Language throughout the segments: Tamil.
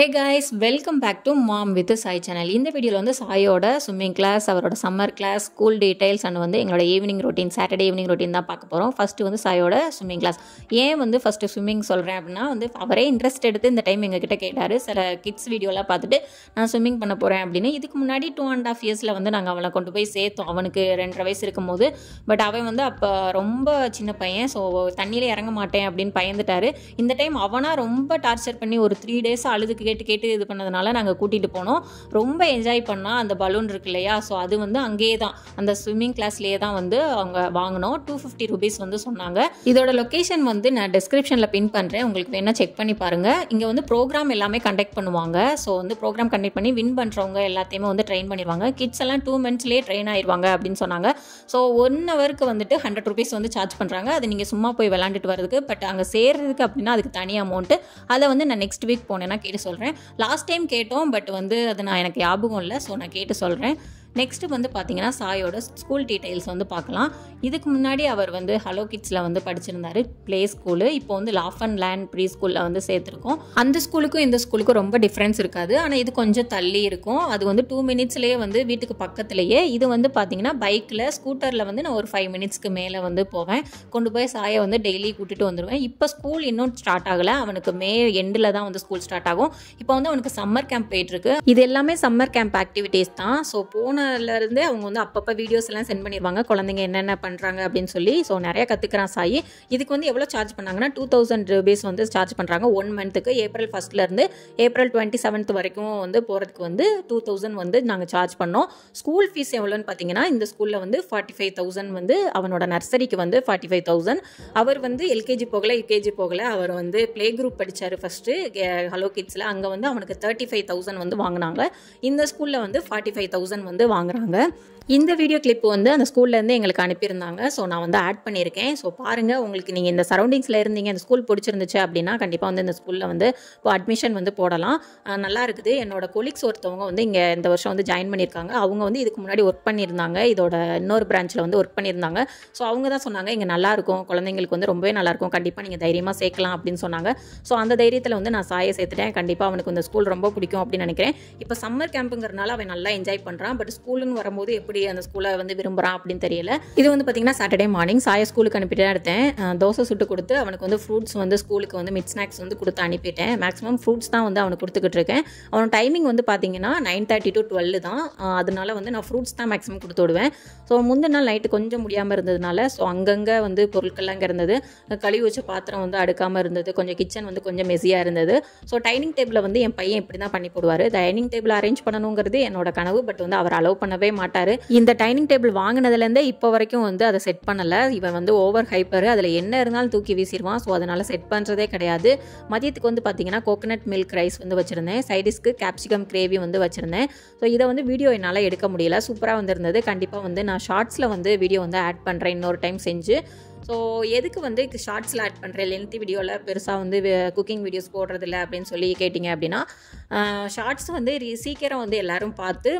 hey guys welcome back to mom with Sai channel இந்த வீடியோவில் வந்து சாயோட ஸ்விம்மிங் கிளாஸ் அவரோட summer class school details and வந்து எங்களோட evening routine Saturday evening routine தான் பார்க்க போகிறோம் ஃபஸ்ட்டு வந்து சாயோட ஸ்விம்மிங் கிளாஸ் ஏன் வந்து ஃபஸ்ட்டு ஸ்விம்மிங் சொல்கிறேன் அப்படின்னா வந்து அவரே இன்ட்ரெஸ்ட் எடுத்து இந்த டைம் எங்ககிட்ட கேட்டார் சில கிட்ஸ் வீடியோலாம் பார்த்துட்டு நான் ஸ்விம்மிங் பண்ண போகிறேன் அப்படின்னு இதுக்கு முன்னாடி டூ அண்ட் ஆஃப் இயர்ஸில் வந்து நாங்கள் அவனை கொண்டு போய் சேர்த்தோம் அவனுக்கு ரெண்டரை வயசு இருக்கும்போது பட் அவன் வந்து அப்போ ரொம்ப சின்ன பையன் ஸோ தண்ணியில் இறங்க மாட்டேன் அப்படின்னு பயந்துட்டார் இந்த டைம் அவனாக ரொம்ப டார்ச்சர் பண்ணி ஒரு த்ரீ டேஸ் அழுதுக்கு கேட்டு கேட்டு இது பண்ணதுனால நாங்கள் கூட்டிகிட்டு போனோம் ரொம்ப என்ஜாய் பண்ணால் அந்த பலூன் இருக்கு இல்லையா ஸோ அது வந்து அங்கேயே தான் அந்த ஸ்விம்மிங் கிளாஸ்லேயே தான் வந்து அவங்க வாங்கினோம் டூ ஃபிஃப்டி ருபீஸ் வந்து சொன்னாங்க இதோட லொக்கேஷன் வந்து நான் டிஸ்கிரிப்ஷனில் பின் பண்ணுறேன் உங்களுக்கு வேணால் செக் பண்ணி பாருங்கள் இங்கே வந்து ப்ரோக்ராம் எல்லாமே கண்டக்ட் பண்ணுவாங்க ஸோ வந்து ப்ரோக்ராம் கண்டக்ட் பண்ணி வின் பண்ணுறவங்க எல்லாத்தையுமே வந்து ட்ரெயின் பண்ணிடுவாங்க கிட்ஸ் எல்லாம் டூ மந்த்ஸ்லேயே ட்ரெயின் ஆயிடுவாங்க அப்படின்னு சொன்னாங்க ஸோ ஒன் ஹவருக்கு வந்துட்டு ஹண்ட்ரட் ருபீஸ் வந்து சார்ஜ் பண்ணுறாங்க அது நீங்கள் சும்மா போய் விளாண்டுட்டு வரதுக்கு பட் அங்கே சேர்றதுக்கு அப்படின்னா அதுக்கு தனி அமௌண்ட்டு அதை வந்து நான் நெக்ஸ்ட் வீக் போனேன்னா கேட்டு சொல்கிறேன் சொல்கிறேன் லாஸ்ட் டைம் கேட்டோம் பட் வந்து அது நான் எனக்கு ஞாபகம் இல்லை ஸோ நான் கேட்டு சொல்கிறேன் நெக்ஸ்ட்டு வந்து பார்த்தீங்கன்னா சாயோட ஸ்கூல் டீட்டெயில்ஸ் வந்து பார்க்கலாம் இதுக்கு முன்னாடி அவர் வந்து ஹலோ கிட்ஸில் வந்து படிச்சிருந்தாரு பிளே ஸ்கூலு இப்போ வந்து லாஃப் அண்ட் லேண்ட் ப்ரீ ஸ்கூலில் வந்து சேர்த்துருக்கோம் அந்த ஸ்கூலுக்கும் இந்த ஸ்கூலுக்கும் ரொம்ப டிஃப்ரென்ஸ் இருக்காது ஆனால் இது கொஞ்சம் தள்ளி இருக்கும் அது வந்து டூ மினிட்ஸ்லேயே வந்து வீட்டுக்கு பக்கத்துலேயே இது வந்து பார்த்தீங்கன்னா பைக்கில் ஸ்கூட்டரில் வந்து நான் ஒரு ஃபைவ் மினிட்ஸ்க்கு மேலே வந்து போவேன் கொண்டு போய் சாயை வந்து டெய்லி கூட்டிகிட்டு வந்துடுவேன் இப்போ ஸ்கூல் இன்னும் ஸ்டார்ட் ஆகலை அவனுக்கு மே எண்டில் தான் வந்து ஸ்கூல் ஸ்டார்ட் ஆகும் இப்போ வந்து அவனுக்கு சம்மர் கேம்ப் போயிட்டுருக்கு இது எல்லாமே சம்மர் கேம்ப் ஆக்டிவிட்டீஸ் தான் ஸோ போன இருந்தே அவங்க வந்து அப்பப்போ வீடியோஸ் எல்லாம் சென்ட் பண்ணிடுவாங்க குழந்தைங்க என்னென்ன பண்ணுறாங்க அப்படின்னு சொல்லி ஸோ நிறையா கற்றுக்கிறான் சாயி இதுக்கு வந்து எவ்வளோ சார்ஜ் பண்ணாங்கன்னா டூ தௌசண்ட் ருபீஸ் வந்து சார்ஜ் பண்ணுறாங்க ஒன் மந்த்துக்கு ஏப்ரல் ஃபஸ்ட்லேருந்து ஏப்ரல் டுவெண்ட்டி செவன்த் வரைக்கும் வந்து போகிறதுக்கு வந்து டூ தௌசண்ட் வந்து நாங்கள் சார்ஜ் பண்ணோம் ஸ்கூல் ஃபீஸ் எவ்வளோன்னு பார்த்தீங்கன்னா இந்த ஸ்கூலில் வந்து ஃபார்ட்டி ஃபைவ் தௌசண்ட் வந்து அவனோட நர்சரிக்கு வந்து ஃபார்ட்டி ஃபைவ் தௌசண்ட் அவர் வந்து எல்கேஜி போகல யூகேஜி போகல அவர் வந்து ப்ளே குரூப் படித்தார் ஃபஸ்ட்டு ஹலோ கிட்ஸில் அங்கே வந்து அவனுக்கு தேர்ட்டி ஃபைவ் தௌசண்ட் வந்து வாங்கினாங்க இந்த ஸ்கூலில் வந்து ஃபார்ட்டி ஃபைவ் தௌசண்ட் வந்து வாங்குறாங்க இந்த வீடியோ கிளிப் வந்து அந்த ஸ்கூல்லேருந்து எங்களுக்கு அனுப்பியிருந்தாங்க ஸோ நான் வந்து ஆட் பண்ணியிருக்கேன் ஸோ பாருங்கள் உங்களுக்கு நீங்கள் இந்த சரௌண்டிங்ஸில் இருந்தீங்க இந்த ஸ்கூல் பிடிச்சிருந்துச்சு அப்படின்னா கண்டிப்பாக வந்து இந்த ஸ்கூலில் வந்து இப்போ அட்மிஷன் வந்து போடலாம் நல்லா இருக்குது என்னோட கொலிக்ஸ் ஒருத்தவங்க வந்து இங்கே இந்த வருஷம் வந்து ஜாயின் பண்ணியிருக்காங்க அவங்க வந்து இதுக்கு முன்னாடி ஒர்க் பண்ணியிருந்தாங்க இதோட இன்னொரு பிரான்ச்சில் வந்து ஒர்க் பண்ணியிருந்தாங்க ஸோ அவங்க தான் சொன்னாங்க இங்கே நல்லாயிருக்கும் குழந்தைங்களுக்கு வந்து ரொம்பவே நல்லாயிருக்கும் கண்டிப்பாக நீங்கள் தைரியமாக சேர்க்கலாம் அப்படின்னு சொன்னாங்க ஸோ அந்த தைரியத்தில் வந்து நான் சாயை சேர்த்துட்டேன் கண்டிப்பாக அவனுக்கு இந்த ஸ்கூல் ரொம்ப பிடிக்கும் அப்படின்னு நினைக்கிறேன் இப்போ சம்மர் கேம்புங்கிறனால அவன் நல்லா என்ஜாய் பண்ணுறான் பட் ஸ்கூலுன்னு வரும்போது எப்படி அந்த ஸ்கூலை வந்து விரும்புகிறான் அப்படின்னு தெரியல இது வந்து பார்த்தீங்கன்னா சாட்டர்டே மார்னிங் சாய ஸ்கூலுக்கு அனுப்பிட்டு தான் எடுத்தேன் தோசை சுட்டு கொடுத்து அவனுக்கு வந்து ஃப்ரூட்ஸ் வந்து ஸ்கூலுக்கு வந்து மிட் ஸ்நாக்ஸ் வந்து கொடுத்து அனுப்பிட்டேன் மேக்ஸிமம் ஃப்ரூட்ஸ் தான் வந்து அவனுக்கு கொடுத்துக்கிட்டு இருக்கேன் அவனோட டைமிங் வந்து பார்த்தீங்கன்னா நைன் தேர்ட்டி டு டுவெல் தான் அதனால வந்து நான் ஃப்ரூட்ஸ் தான் மேக்ஸிமம் கொடுத்து விடுவேன் ஸோ முந்தின நாள் நைட்டு கொஞ்சம் முடியாமல் இருந்ததுனால ஸோ அங்கங்கே வந்து பொருட்கள்லாம் இங்கே இருந்தது கழுவி வச்ச பாத்திரம் வந்து அடுக்காமல் இருந்தது கொஞ்சம் கிச்சன் வந்து கொஞ்சம் மெஸியாக இருந்தது ஸோ டைனிங் டேபிளில் வந்து என் பையன் இப்படி தான் பண்ணி போடுவார் டைனிங் டேபிள் அரேஞ்ச் பண்ணணுங்கிறது என்னோட கனவு பட் வந்து அவரால் அலோவ் பண்ணவே மாட்டார் இந்த டைனிங் டேபிள் வாங்கினதுலேருந்தே இப்போ வரைக்கும் வந்து அதை செட் பண்ணலை இவன் வந்து ஓவர் ஹைப்பர் அதில் என்ன இருந்தாலும் தூக்கி வீசிடுவான் ஸோ அதனால் செட் பண்ணுறதே கிடையாது மதியத்துக்கு வந்து பார்த்தீங்கன்னா கோகனட் மில்க் ரைஸ் வந்து வச்சுருந்தேன் சைடிஸ்க்கு கேப்சிகம் கிரேவி வந்து வச்சுருந்தேன் ஸோ இதை வந்து வீடியோ என்னால் எடுக்க முடியல சூப்பராக வந்திருந்தது கண்டிப்பாக வந்து நான் ஷார்ட்ஸில் வந்து வீடியோ வந்து ஆட் பண்ணுறேன் இன்னொரு டைம் செஞ்சு ஸோ எதுக்கு வந்து ஷார்ட்ஸில் ஆட் பண்ணுறேன் லென்த்து வீடியோவில் பெருசாக வந்து குக்கிங் வீடியோஸ் போடுறதில்ல அப்படின்னு சொல்லி கேட்டிங்க அப்படின்னா ஷார்ட்ஸ் வந்து சீக்கிரம் வந்து எல்லோரும் பார்த்து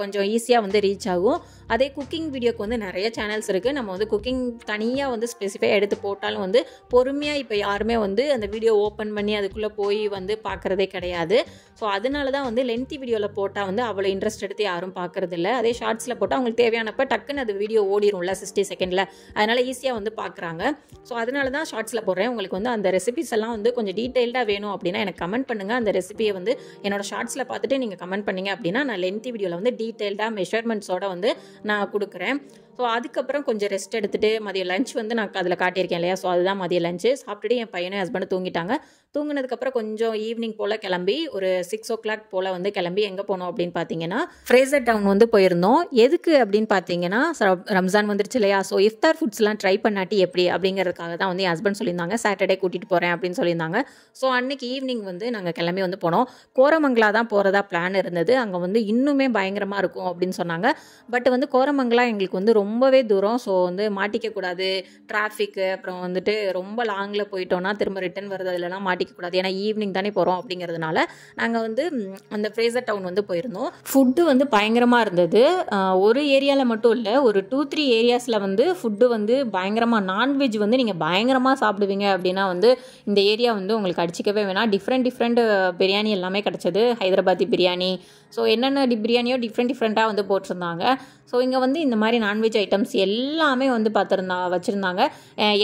கொஞ்சம் ஈஸியாக வந்து ரீச் ஆகும் அதே குக்கிங் வீடியோக்கு வந்து நிறைய சேனல்ஸ் இருக்குது நம்ம வந்து குக்கிங் தனியாக வந்து ஸ்பெசிஃபை எடுத்து போட்டாலும் வந்து பொறுமையாக இப்போ யாருமே வந்து அந்த வீடியோ ஓப்பன் பண்ணி அதுக்குள்ளே போய் வந்து பார்க்குறதே கிடையாது ஸோ அதனால தான் வந்து லென்த்தி வீடியோவில் போட்டால் வந்து அவ்வளோ இன்ட்ரெஸ்ட் எடுத்து யாரும் பார்க்குறதில்ல அதே ஷார்ட்ஸில் போட்டால் அவங்களுக்கு தேவையானப்போ டக்குன்னு அது வீடியோ ஓடிடும்ல சிக்ஸ்டி செகண்டில் அதனால் ஈஸியாக வந்து வந்து பார்க்குறாங்க ஸோ அதனால தான் ஷார்ட்ஸில் போடுறேன் உங்களுக்கு வந்து அந்த ரெசிபிஸ் எல்லாம் வந்து கொஞ்சம் டீட்டெயில்டாக வேணும் அப்படின்னா எனக்கு கமெண்ட் பண்ணுங்கள் அந்த ரெசிபியை வந்து என்னோடய ஷார்ட்ஸில் பார்த்துட்டு நீங்கள் கமெண்ட் பண்ணிங்க அப்படின்னா நான் லென்த்தி வீடியோவில் வந்து டீட்டெயில்டாக மெஷர்மெண்ட்ஸோட வந்து நான் கொடுக்குறேன் ஸோ அதுக்கப்புறம் கொஞ்சம் ரெஸ்ட் எடுத்துகிட்டு மதியம் லஞ்ச் வந்து நான் அதில் காட்டியிருக்கேன் இல்லையா ஸோ அதுதான் மதிய லஞ்சு சாப்பிட்டுட்டு என் பையனும் ஹஸ்பண்டும் தூங்கிட்டாங்க தூங்கினதுக்கப்புறம் கொஞ்சம் ஈவினிங் போல் கிளம்பி ஒரு சிக்ஸ் ஓ கிளாக் போல் வந்து கிளம்பி எங்கே போனோம் அப்படின்னு பார்த்தீங்கன்னா ஃப்ரேசர் டவுன் வந்து போயிருந்தோம் எதுக்கு அப்படின்னு பார்த்தீங்கன்னா ரம்ஜான் வந்துருச்சு இல்லையா ஸோ இஃப்தார் ஃபுட்ஸ்லாம் ட்ரை பண்ணாட்டி எப்படி அப்படிங்கிறதுக்காக தான் வந்து என் ஹஸ்பண்ட் சொல்லியிருந்தாங்க சாட்டர்டே கூட்டிகிட்டு போகிறேன் அப்படின்னு சொல்லியிருந்தாங்க ஸோ அன்னைக்கு ஈவினிங் வந்து நாங்கள் கிளம்பி வந்து போனோம் கோரமங்கலா தான் போகிறதா பிளான் இருந்தது அங்கே வந்து இன்னுமே பயங்கரமாக இருக்கும் அப்படின்னு சொன்னாங்க பட் வந்து கோரமங்கலா எங்களுக்கு வந்து ரொம்பவே தூரம் ஸோ வந்து மாட்டிக்கக்கூடாது டிராஃபிக்கு அப்புறம் வந்துட்டு ரொம்ப லாங்கில் போயிட்டோன்னா திரும்ப ரிட்டன் அதுலலாம் மாட்டிக்கக்கூடாது ஏன்னா ஈவினிங் தானே போகிறோம் அப்படிங்கிறதுனால நாங்கள் வந்து அந்த ஃப்ரேசர் டவுன் வந்து போயிருந்தோம் ஃபுட்டு வந்து பயங்கரமாக இருந்தது ஒரு ஏரியாவில் மட்டும் இல்லை ஒரு டூ த்ரீ ஏரியாஸில் வந்து ஃபுட்டு வந்து பயங்கரமாக நான்வெஜ் வந்து நீங்கள் பயங்கரமாக சாப்பிடுவீங்க அப்படின்னா வந்து இந்த ஏரியா வந்து உங்களுக்கு அடிச்சிக்கவே வேணாம் டிஃப்ரெண்ட் டிஃப்ரெண்ட் பிரியாணி எல்லாமே கிடச்சது ஹைதராபாத்தி பிரியாணி ஸோ என்னென்ன பிரியாணியோ டிஃப்ரெண்ட் டிஃப்ரெண்ட்டாக வந்து போட்டிருந்தாங்க ஸோ இங்கே வந்து இந்த மாதிரி நான்வெஜ் ஐட்டம்ஸ் எல்லாமே வந்து பார்த்துருந்தா வச்சுருந்தாங்க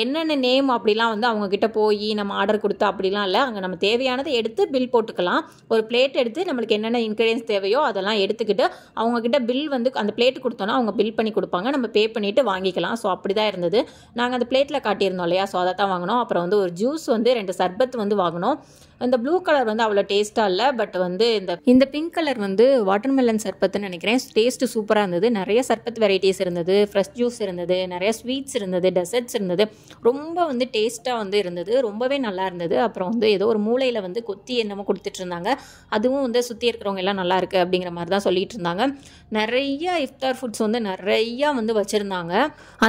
என்னென்ன நேம் அப்படிலாம் வந்து அவங்கக்கிட்ட போய் நம்ம ஆர்டர் கொடுத்தா அப்படிலாம் இல்லை அங்கே நம்ம தேவையானதை எடுத்து பில் போட்டுக்கலாம் ஒரு பிளேட் எடுத்து நம்மளுக்கு என்னென்ன இன்க்ரீடியன்ஸ் தேவையோ அதெல்லாம் எடுத்துக்கிட்டு அவங்கக்கிட்ட பில் வந்து அந்த பிளேட் கொடுத்தோன்னா அவங்க பில் பண்ணி கொடுப்பாங்க நம்ம பே பண்ணிவிட்டு வாங்கிக்கலாம் ஸோ அப்படி தான் இருந்தது நாங்கள் அந்த பிளேட்டில் காட்டியிருந்தோம் இல்லையா ஸோ அதை தான் வாங்கினோம் அப்புறம் வந்து ஒரு ஜூஸ் வந்து ரெண்டு சர்பத் வந்து வாங்கினோம் இந்த ப்ளூ கலர் வந்து அவ்வளோ டேஸ்ட்டாக இல்லை பட் வந்து இந்த இந்த பிங்க் கலர் வந்து வாட்டர்மெலன் சர்பத்துன்னு நினைக்கிறேன் டேஸ்ட்டு சூப்பராக இருந்தது நிறைய சர்பத் வெரைட்டிஸ் இருந்தது ஃப்ரெஷ் ஜூஸ் இருந்தது நிறைய ஸ்வீட்ஸ் இருந்தது டெசர்ட்ஸ் இருந்தது ரொம்ப வந்து டேஸ்ட்டாக வந்து இருந்தது ரொம்பவே நல்லா இருந்தது அப்புறம் வந்து ஏதோ ஒரு மூளையில் வந்து கொத்தி என்னமோ கொடுத்துட்டு இருந்தாங்க அதுவும் வந்து சுற்றி இருக்கிறவங்க எல்லாம் நல்லா இருக்குது அப்படிங்கிற மாதிரி தான் சொல்லிட்டு இருந்தாங்க நிறைய இஃப்தார் ஃபுட்ஸ் வந்து நிறையா வந்து வச்சுருந்தாங்க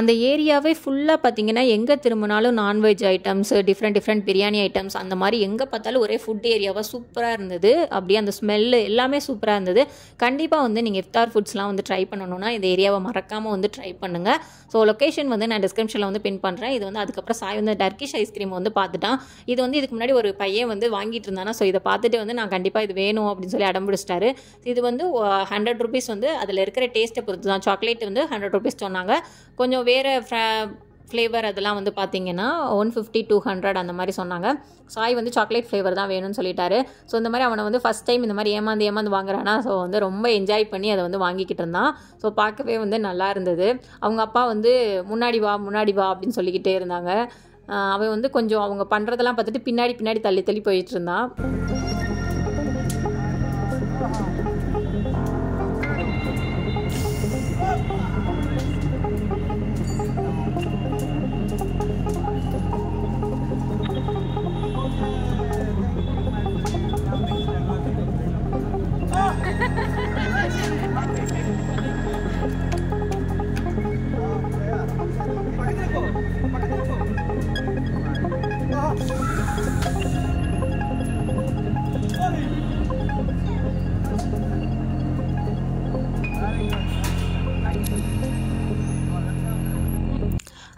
அந்த ஏரியாவே ஃபுல்லாக பார்த்தீங்கன்னா எங்கே திரும்பினாலும் non veg items different different biryani items அந்த மாதிரி எங்கே பார்த்தாலும் ஒரே ஃபுட் ஏரியாவாக சூப்பராக இருந்தது அப்படியே அந்த ஸ்மெல்லு எல்லாமே சூப்பராக இருந்தது கண்டிப்பாக வந்து நீங்கள் இஃப்தார் ஃபுட்ஸ்லாம் வந்து ட்ரை பண்ணணும்னா இந்த ஏரியாவை மறக்காமல் வந்து ட்ரை பண்ணுங்கள் ஸோ லொக்கேஷன் வந்து நான் டிஸ்கிரிப்ஷனில் வந்து பின் பண்ணுறேன் இது வந்து அதுக்கப்புறம் சாய் வந்து டர்கிஷ் ஐஸ்கிரீம் வந்து பார்த்துட்டான் இது வந்து இதுக்கு முன்னாடி ஒரு பையன் வந்து வாங்கிட்டு இருந்தானா ஸோ இதை பார்த்துட்டு வந்து நான் கண்டிப்பாக இது வேணும் அப்படின்னு சொல்லி அடம் பிடிச்சிட்டாரு இது வந்து ஹண்ட்ரட் ருபீஸ் வந்து அதில் இருக்கிற டேஸ்ட்டை பொறுத்து தான் சாக்லேட் வந்து ஹண்ட்ரட் ருபீஸ் சொன்னாங்க கொஞ்சம் வேறு ஃப்ளேவர் அதெல்லாம் வந்து பார்த்தீங்கன்னா ஒன் ஃபிஃப்டி டூ ஹண்ட்ரட் அந்த மாதிரி சொன்னாங்க சாய் வந்து சாக்லேட் ஃப்ளேவர் தான் வேணும்னு சொல்லிட்டாரு ஸோ இந்த மாதிரி அவனை வந்து ஃபஸ்ட் டைம் இந்த மாதிரி ஏமாந்து ஏமாந்து வாங்குறானா ஸோ வந்து ரொம்ப என்ஜாய் பண்ணி அதை வந்து வாங்கிக்கிட்டு இருந்தான் ஸோ பார்க்கவே வந்து நல்லா இருந்தது அவங்க அப்பா வந்து முன்னாடி வா முன்னாடி வா அப்படின்னு சொல்லிக்கிட்டே இருந்தாங்க அவன் வந்து கொஞ்சம் அவங்க பண்ணுறதெல்லாம் பார்த்துட்டு பின்னாடி பின்னாடி தள்ளி தள்ளி போயிட்டு இருந்தான்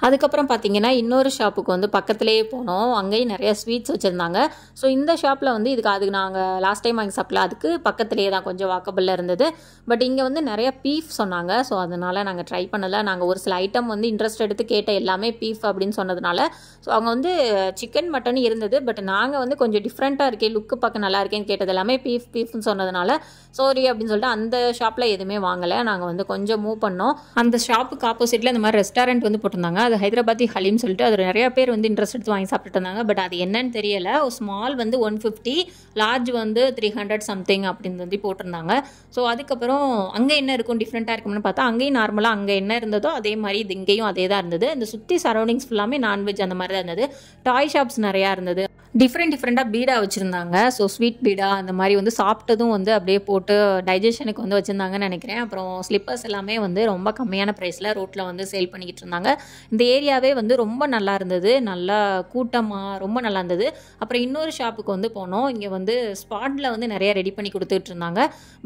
அதுக்கப்புறம் பார்த்தீங்கன்னா இன்னொரு ஷாப்புக்கு வந்து பக்கத்துலேயே போனோம் அங்கேயும் நிறைய ஸ்வீட்ஸ் வச்சுருந்தாங்க ஸோ இந்த ஷாப்பில் வந்து இதுக்கு அதுக்கு நாங்கள் லாஸ்ட் டைம் வாங்கி சாப்பிடல அதுக்கு பக்கத்துலேயே தான் கொஞ்சம் வாக்கபிளில் இருந்தது பட் இங்கே வந்து நிறைய பீஃப் சொன்னாங்க ஸோ அதனால் நாங்கள் ட்ரை பண்ணலை நாங்கள் ஒரு சில ஐட்டம் வந்து இன்ட்ரெஸ்ட் எடுத்து கேட்ட எல்லாமே பீஃப் அப்படின்னு சொன்னதுனால ஸோ அவங்க வந்து சிக்கன் மட்டன் இருந்தது பட் நாங்கள் வந்து கொஞ்சம் டிஃப்ரெண்ட்டாக இருக்கே லுக்கு பார்க்க நல்லா இருக்கேன்னு கேட்டது எல்லாமே பீஃப் பீஃப்னு சொன்னதுனால சோரி அப்படின்னு சொல்லிட்டு அந்த ஷாப்பில் எதுவுமே வாங்கலை நாங்கள் வந்து கொஞ்சம் மூவ் பண்ணோம் அந்த ஷாப்புக்கு ஆப்போசிட்டில் இந்த மாதிரி ரெஸ்டாரண்ட் வந்து போட்டிருந்தாங்க அது ஹைதராபாத்தி ஹலீம் சொல்லிட்டு அது நிறையா பேர் வந்து இன்ட்ரெஸ்ட் எடுத்து வாங்கி சாப்பிட்டுட்டு இருந்தாங்க பட் அது என்னன்னு தெரியல ஸ்மால் வந்து ஒன் ஃபிஃப்டி லார்ஜ் வந்து த்ரீ ஹண்ட்ரட் சம்திங் அப்படின்னு வந்து போட்டிருந்தாங்க ஸோ அதுக்கப்புறம் அங்கே என்ன இருக்கும் டிஃப்ரெண்ட்டாக இருக்கும்னு பார்த்தா அங்கேயும் நார்மலாக அங்கே என்ன இருந்ததோ அதே மாதிரி இது இங்கேயும் அதே தான் இருந்தது இந்த சுற்றி சரௌண்டிங்ஸ் ஃபுல்லாமே நான்வெஜ் அந்த மாதிரி தான் இருந்தது டாய் ஷாப்ஸ் நிறையா இருந்தது டிஃப்ரெண்ட் டிஃப்ரெண்ட்டாக பீடா வச்சுருந்தாங்க ஸோ ஸ்வீட் பீடா அந்த மாதிரி வந்து சாப்பிட்டதும் வந்து அப்படியே போட்டு டைஜஷனுக்கு வந்து வச்சுருந்தாங்கன்னு நினைக்கிறேன் அப்புறம் ஸ்லிப்பர்ஸ் எல்லாமே வந்து ரொம்ப கம்மியான ப்ரைஸில் ரோட்டில் வந்து சேல் பண்ணிக்கிட்டு இருந்தாங்க இந்த ஏரியாவே வந்து ரொம்ப நல்லா இருந்தது நல்லா கூட்டமாக ரொம்ப நல்லா இருந்தது அப்புறம் இன்னொரு ஷாப்புக்கு வந்து போனோம் இங்கே வந்து ஸ்பாட்டில் வந்து நிறைய ரெடி பண்ணி கொடுத்துட்டு இருந்தாங்க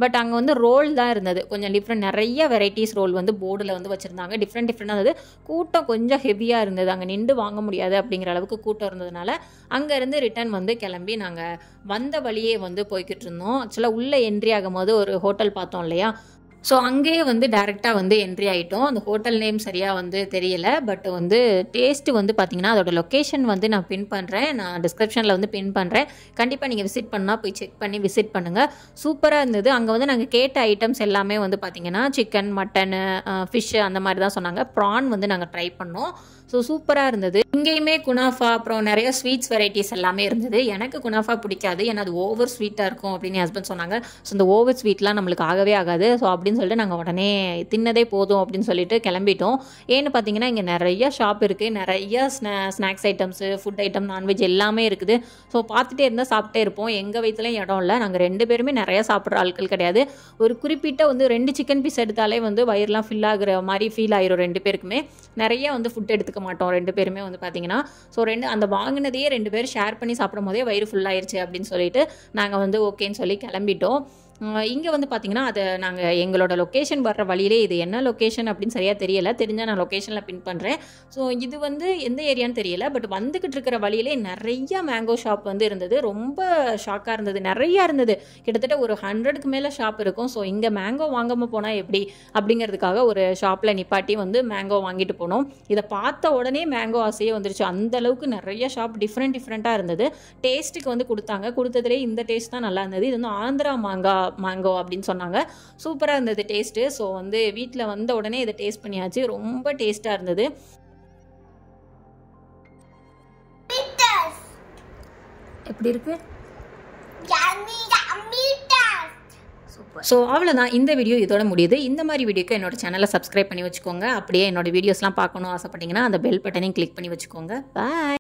பட் அங்கே வந்து ரோல் தான் இருந்தது கொஞ்சம் டிஃப்ரெண்ட் நிறைய வெரைட்டிஸ் ரோல் வந்து போர்டில் வந்து வச்சுருந்தாங்க டிஃப்ரெண்ட் டிஃப்ரெண்ட்டாக இருந்தது கூட்டம் கொஞ்சம் ஹெவியாக இருந்தது அங்கே நின்று வாங்க முடியாது அப்படிங்கிற அளவுக்கு கூட்டம் இருந்ததுனால அங்கேருந்து இங்கேருந்து ரிட்டன் வந்து கிளம்பி நாங்கள் வந்த வழியே வந்து போய்கிட்டு இருந்தோம் ஆக்சுவலாக உள்ளே என்ட்ரி ஆகும்போது ஒரு ஹோட்டல் பார்த்தோம் இல்லையா ஸோ அங்கேயே வந்து டேரெக்டாக வந்து என்ட்ரி ஆகிட்டோம் அந்த ஹோட்டல் நேம் சரியாக வந்து தெரியலை பட் வந்து டேஸ்ட்டு வந்து பார்த்திங்கன்னா அதோட லொக்கேஷன் வந்து நான் பின் பண்ணுறேன் நான் டிஸ்கிரிப்ஷனில் வந்து பின் பண்ணுறேன் கண்டிப்பாக நீங்கள் விசிட் பண்ணால் போய் செக் பண்ணி விசிட் பண்ணுங்கள் சூப்பராக இருந்தது அங்கே வந்து நாங்கள் கேட்ட ஐட்டம்ஸ் எல்லாமே வந்து பார்த்திங்கன்னா சிக்கன் மட்டன் ஃபிஷ்ஷு uh, அந்த மாதிரி தான் சொன்னாங்க ப்ரான் வந்து நாங்கள் ட்ரை பண்ணோம் ஸோ சூப்பராக இருந்தது இங்கேயுமே குனாஃபா அப்புறம் நிறைய ஸ்வீட்ஸ் வெரைட்டிஸ் எல்லாமே இருந்தது எனக்கு குனாஃபா பிடிக்காது ஏன்னா அது ஓவர் ஸ்வீட்டாக இருக்கும் அப்படின்னு ஹஸ்பண்ட் சொன்னாங்க ஸோ இந்த ஓவர் ஸ்வீட்லாம் நம்மளுக்கு ஆகவே ஆகாது ஸோ அப்படின்னு சொல்லிட்டு நாங்கள் உடனே தின்னதே போதும் அப்படின்னு சொல்லிட்டு கிளம்பிட்டோம் ஏன்னு பார்த்தீங்கன்னா இங்கே நிறைய ஷாப் இருக்குது நிறைய ஸ்நா snacks items food item non veg எல்லாமே இருக்குது ஸோ பார்த்துட்டே இருந்தால் சாப்பிட்டே இருப்போம் எங்கள் வயிற்றுலையும் இடம் இல்லை நாங்கள் ரெண்டு பேருமே நிறையா சாப்பிட்ற ஆட்கள் கிடையாது ஒரு குறிப்பிட்ட வந்து ரெண்டு சிக்கன் பீஸ் எடுத்தாலே வந்து வயிறுலாம் ஃபில் ஆகுற மாதிரி ஃபீல் ஆயிரும் ரெண்டு பேருக்குமே நிறைய வந்து ஃபுட் எடுத்து எடுத்துக்க மாட்டோம் ரெண்டு பேருமே வந்து பார்த்தீங்கன்னா ஸோ ரெண்டு அந்த வாங்கினதையே ரெண்டு பேரும் ஷேர் பண்ணி சாப்பிடும் போதே வயிறு ஃபுல்லாயிருச்சு அப்படின்னு சொல்லிட்டு நாங்கள் வந்து ஓகேன்னு சொல்லி கிளம்பிட்டோம் இங்கே வந்து பார்த்தீங்கன்னா அதை நாங்கள் எங்களோட லொக்கேஷன் வர்ற வழியிலே இது என்ன லொக்கேஷன் அப்படின்னு சரியாக தெரியலை தெரிஞ்சால் நான் லொக்கேஷனில் பின் பண்ணுறேன் ஸோ இது வந்து எந்த ஏரியான்னு தெரியல பட் வந்துக்கிட்டு இருக்கிற வழியிலே நிறைய மேங்கோ ஷாப் வந்து இருந்தது ரொம்ப ஷாக்காக இருந்தது நிறையா இருந்தது கிட்டத்தட்ட ஒரு ஹண்ட்ரடுக்கு மேலே ஷாப் இருக்கும் ஸோ இங்கே மேங்கோ வாங்காமல் போனால் எப்படி அப்படிங்கிறதுக்காக ஒரு ஷாப்பில் நிப்பாட்டி வந்து மேங்கோ வாங்கிட்டு போனோம் இதை பார்த்த உடனே மேங்கோ ஆசையே வந்துருச்சு அந்த அளவுக்கு நிறைய ஷாப் டிஃப்ரெண்ட் டிஃப்ரெண்ட்டாக இருந்தது டேஸ்ட்டுக்கு வந்து கொடுத்தாங்க கொடுத்ததுலேயே இந்த டேஸ்ட் தான் நல்லா இருந்தது இது வந்து ஆந்திரா மாங்காய் மேங்கோ அப்படின்னு சொன்னாங்க சூப்பராக இருந்தது டேஸ்ட்டு ஸோ வந்து வீட்டில் வந்த உடனே இதை டேஸ்ட் பண்ணியாச்சு ரொம்ப டேஸ்ட்டாக இருந்தது எப்படி இருக்கு ஸோ அவ்வளோதான் இந்த வீடியோ இதோட முடியுது இந்த மாதிரி வீடியோக்கு என்னோட சேனலை சப்ஸ்கிரைப் பண்ணி வச்சுக்கோங்க அப்படியே என்னோட வீடியோஸ்லாம் பார்க்கணும் ஆசைப்பட்டீங்கன்னா அந்த பெல் பட்டனையும் கிளிக் பண்ணி வச்சுக்கோங்க பாய்